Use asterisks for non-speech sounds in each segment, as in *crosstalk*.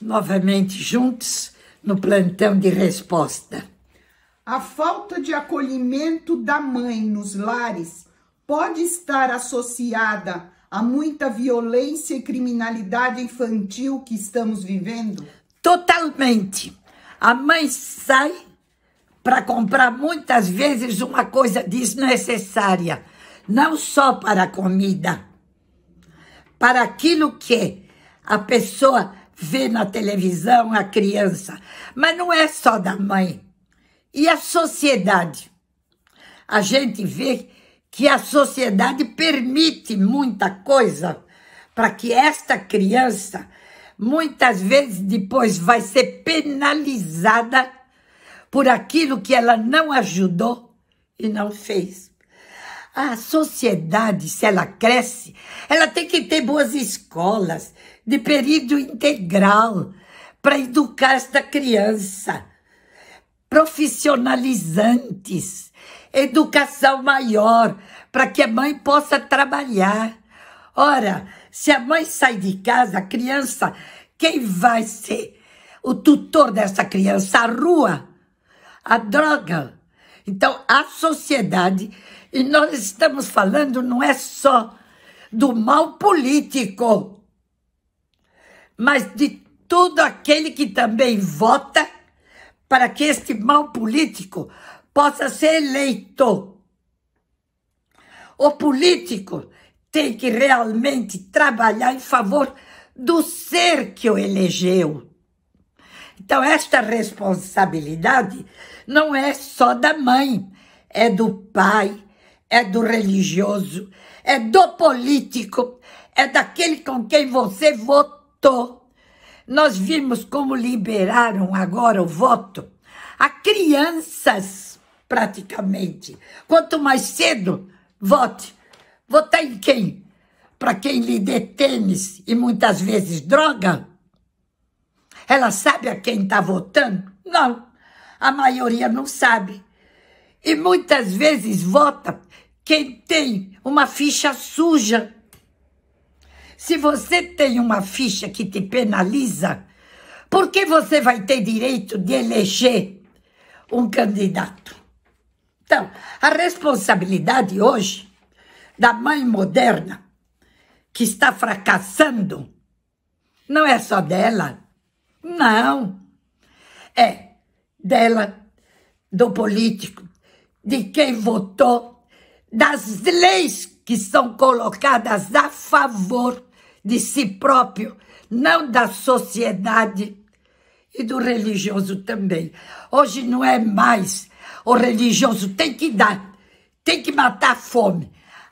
novamente juntos no plantão de resposta. A falta de acolhimento da mãe nos lares pode estar associada a muita violência e criminalidade infantil que estamos vivendo? Totalmente. A mãe sai para comprar muitas vezes uma coisa desnecessária, não só para a comida, para aquilo que a pessoa vê na televisão a criança. Mas não é só da mãe. E a sociedade? A gente vê que a sociedade permite muita coisa para que esta criança, muitas vezes depois, vai ser penalizada por aquilo que ela não ajudou e não fez. A sociedade, se ela cresce, ela tem que ter boas escolas de período integral para educar esta criança. Profissionalizantes, educação maior para que a mãe possa trabalhar. Ora, se a mãe sai de casa, a criança, quem vai ser o tutor dessa criança? A rua, a droga. Então, a sociedade e nós estamos falando não é só do mal político, mas de todo aquele que também vota para que este mal político possa ser eleito. O político tem que realmente trabalhar em favor do ser que o elegeu. Então, esta responsabilidade não é só da mãe, é do pai, é do religioso, é do político, é daquele com quem você votou. Nós vimos como liberaram agora o voto a crianças, praticamente. Quanto mais cedo, vote. Votar em quem? Para quem lhe dê tênis e muitas vezes droga? Ela sabe a quem está votando? Não, a maioria não sabe. E muitas vezes vota quem tem uma ficha suja. Se você tem uma ficha que te penaliza, por que você vai ter direito de eleger um candidato? Então, a responsabilidade hoje da mãe moderna que está fracassando não é só dela. Não. É dela, do político, de quem votou das leis que são colocadas a favor de si próprio, não da sociedade e do religioso também. Hoje não é mais o religioso tem que dar, tem que matar a fome.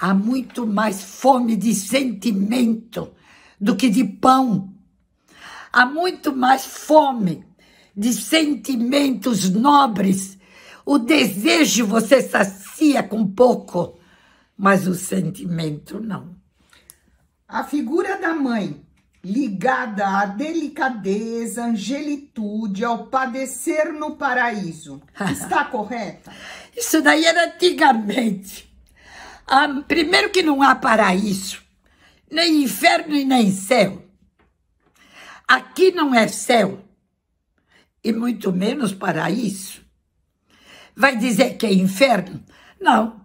Há muito mais fome de sentimento do que de pão. Há muito mais fome de sentimentos nobres. O desejo você saciar sacia com pouco, mas o sentimento não. A figura da mãe, ligada à delicadeza, angelitude, ao padecer no paraíso, *laughs* está correta? Isso daí era antigamente. Ah, primeiro que não há paraíso, nem inferno e nem céu. Aqui não é céu, e muito menos paraíso. Vai dizer que é inferno? Não.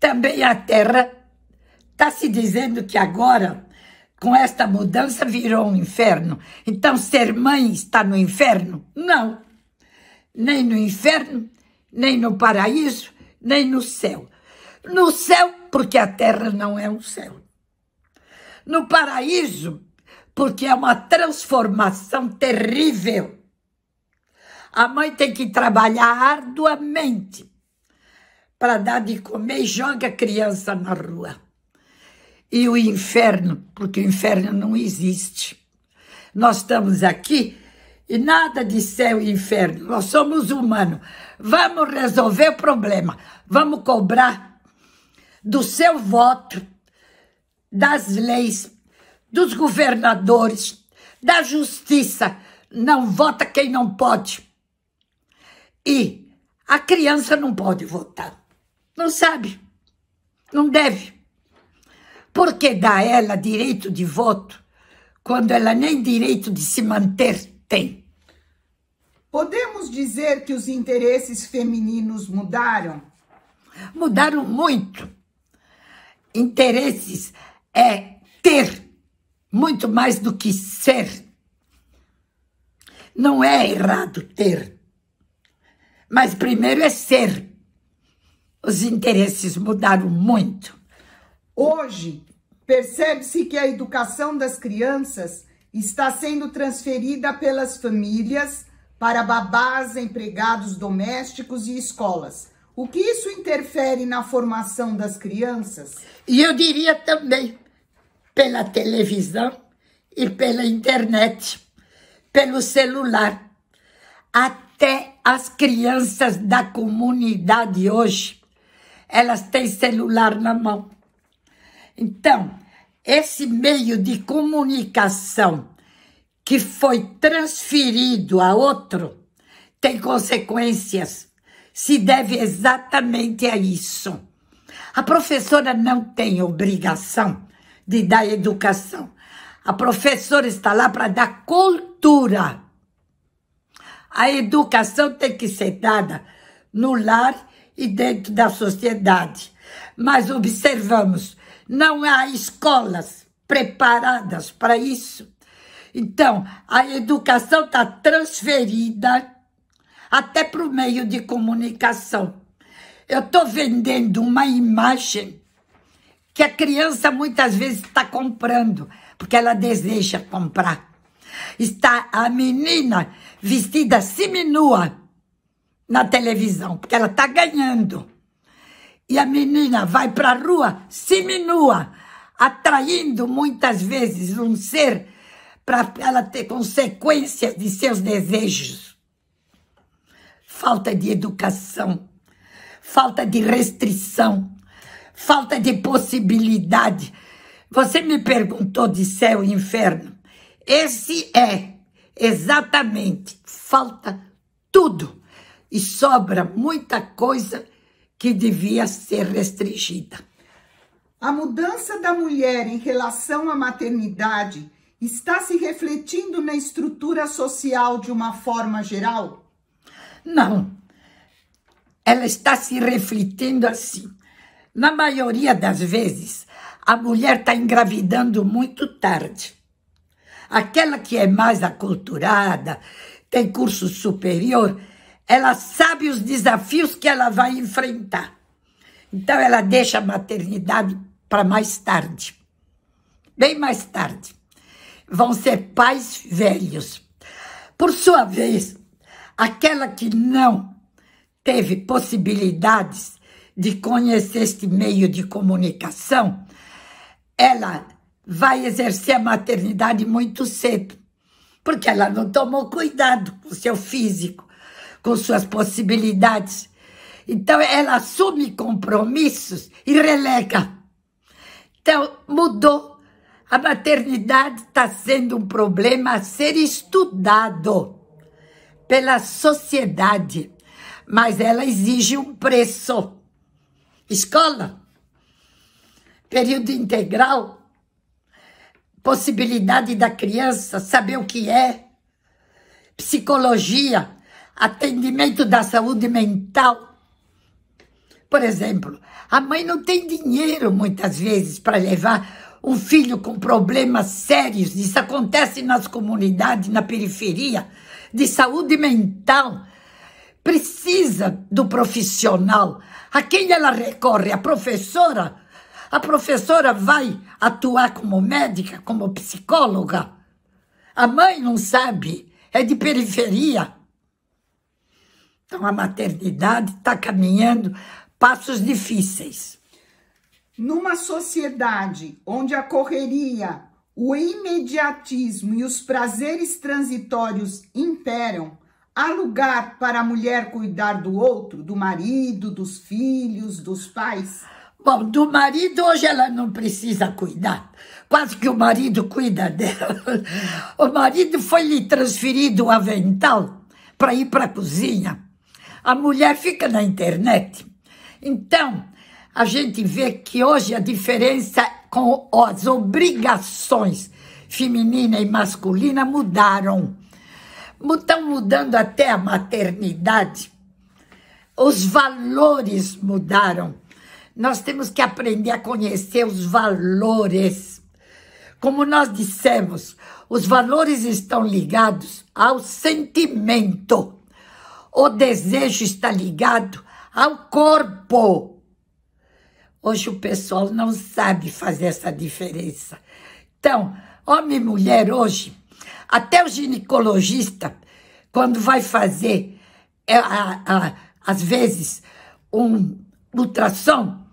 Também a terra está se dizendo que agora, com esta mudança, virou um inferno. Então, ser mãe está no inferno? Não. Nem no inferno, nem no paraíso, nem no céu. No céu, porque a terra não é um céu. No paraíso, porque é uma transformação terrível. A mãe tem que trabalhar arduamente para dar de comer e joga a criança na rua. E o inferno, porque o inferno não existe. Nós estamos aqui e nada de céu e inferno. Nós somos humanos. Vamos resolver o problema. Vamos cobrar do seu voto, das leis, dos governadores, da justiça. Não vota quem não pode. E a criança não pode votar. Não sabe. Não deve. Porque dá a ela direito de voto quando ela nem direito de se manter tem. Podemos dizer que os interesses femininos mudaram? Mudaram muito. Interesses é ter muito mais do que ser. Não é errado ter, mas primeiro é ser os interesses mudaram muito. Hoje, percebe-se que a educação das crianças está sendo transferida pelas famílias para babás, empregados domésticos e escolas. O que isso interfere na formação das crianças? E eu diria também pela televisão e pela internet, pelo celular. Até as crianças da comunidade hoje elas têm celular na mão. Então, esse meio de comunicação que foi transferido a outro tem consequências. Se deve exatamente a isso. A professora não tem obrigação de dar educação. A professora está lá para dar cultura. A educação tem que ser dada no lar e dentro da sociedade. Mas observamos, não há escolas preparadas para isso. Então, a educação está transferida até para o meio de comunicação. Eu estou vendendo uma imagem que a criança muitas vezes está comprando, porque ela deseja comprar. Está a menina vestida seminua na televisão, porque ela está ganhando. E a menina vai para a rua minua, atraindo muitas vezes um ser para ela ter consequências de seus desejos. Falta de educação, falta de restrição, falta de possibilidade. Você me perguntou de céu e inferno. Esse é exatamente falta tudo e sobra muita coisa que devia ser restringida. A mudança da mulher em relação à maternidade está se refletindo na estrutura social de uma forma geral? Não. Ela está se refletindo assim. Na maioria das vezes, a mulher está engravidando muito tarde. Aquela que é mais aculturada, tem curso superior, ela sabe os desafios que ela vai enfrentar. Então, ela deixa a maternidade para mais tarde, bem mais tarde. Vão ser pais velhos. Por sua vez, aquela que não teve possibilidades de conhecer este meio de comunicação, ela vai exercer a maternidade muito cedo, porque ela não tomou cuidado com o seu físico, com suas possibilidades. Então, ela assume compromissos e relega. Então, mudou. A maternidade está sendo um problema a ser estudado pela sociedade, mas ela exige um preço. Escola, período integral, possibilidade da criança saber o que é, psicologia, atendimento da saúde mental. Por exemplo, a mãe não tem dinheiro muitas vezes para levar um filho com problemas sérios. Isso acontece nas comunidades, na periferia, de saúde mental. Precisa do profissional. A quem ela recorre? A professora? A professora vai atuar como médica, como psicóloga? A mãe não sabe, é de periferia. Então, a maternidade está caminhando passos difíceis. Numa sociedade onde a correria, o imediatismo e os prazeres transitórios imperam, há lugar para a mulher cuidar do outro, do marido, dos filhos, dos pais? Bom, do marido hoje ela não precisa cuidar. Quase que o marido cuida dela. *laughs* O marido foi lhe transferido o avental para ir para a cozinha a mulher fica na internet. Então, a gente vê que hoje a diferença com as obrigações feminina e masculina mudaram. Estão mudando até a maternidade. Os valores mudaram. Nós temos que aprender a conhecer os valores. Como nós dissemos, os valores estão ligados ao sentimento. O desejo está ligado ao corpo. Hoje o pessoal não sabe fazer essa diferença. Então, homem e mulher hoje, até o ginecologista, quando vai fazer, é, a, a, às vezes, um ultrassom,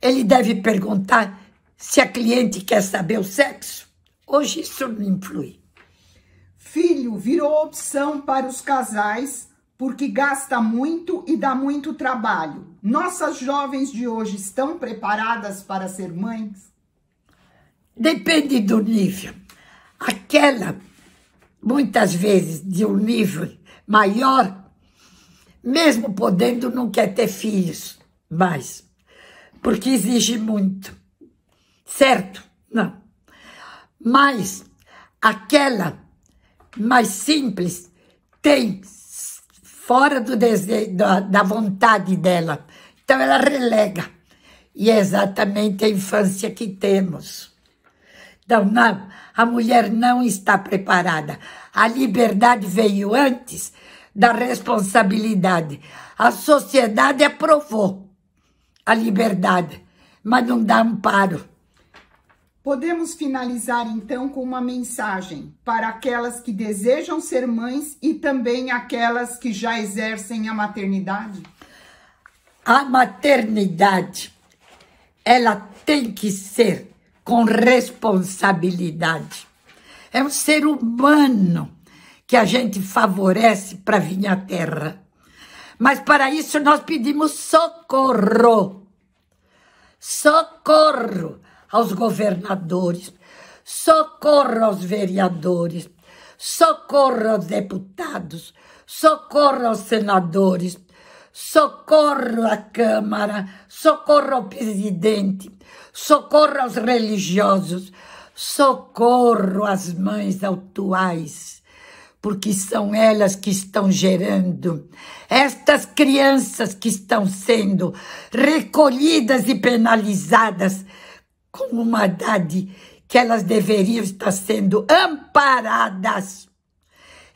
ele deve perguntar se a cliente quer saber o sexo. Hoje isso não influi. Filho virou opção para os casais porque gasta muito e dá muito trabalho. Nossas jovens de hoje estão preparadas para ser mães? Depende do nível. Aquela, muitas vezes, de um nível maior, mesmo podendo, não quer ter filhos mais, porque exige muito. Certo? Não. Mas aquela mais simples tem fora do desejo, da, da vontade dela. Então ela relega. E é exatamente a infância que temos. Então, não, a mulher não está preparada. A liberdade veio antes da responsabilidade. A sociedade aprovou a liberdade, mas não dá amparo. Podemos finalizar então com uma mensagem para aquelas que desejam ser mães e também aquelas que já exercem a maternidade? A maternidade ela tem que ser com responsabilidade. É um ser humano que a gente favorece para vir à Terra. Mas para isso nós pedimos socorro. Socorro aos governadores, socorro aos vereadores, socorro aos deputados, socorro aos senadores, socorro à Câmara, socorro ao presidente, socorro aos religiosos, socorro às mães autuais, porque são elas que estão gerando estas crianças que estão sendo recolhidas e penalizadas como uma Haddad, que elas deveriam estar sendo amparadas.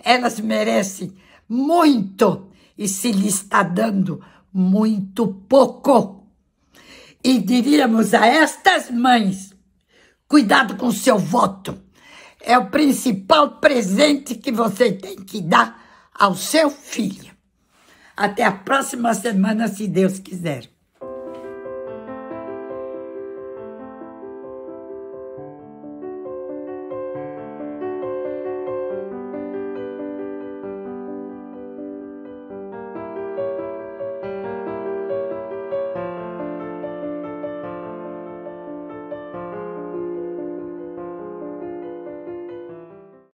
Elas merecem muito e se lhe está dando muito pouco. E diríamos a estas mães: cuidado com seu voto. É o principal presente que você tem que dar ao seu filho. Até a próxima semana, se Deus quiser.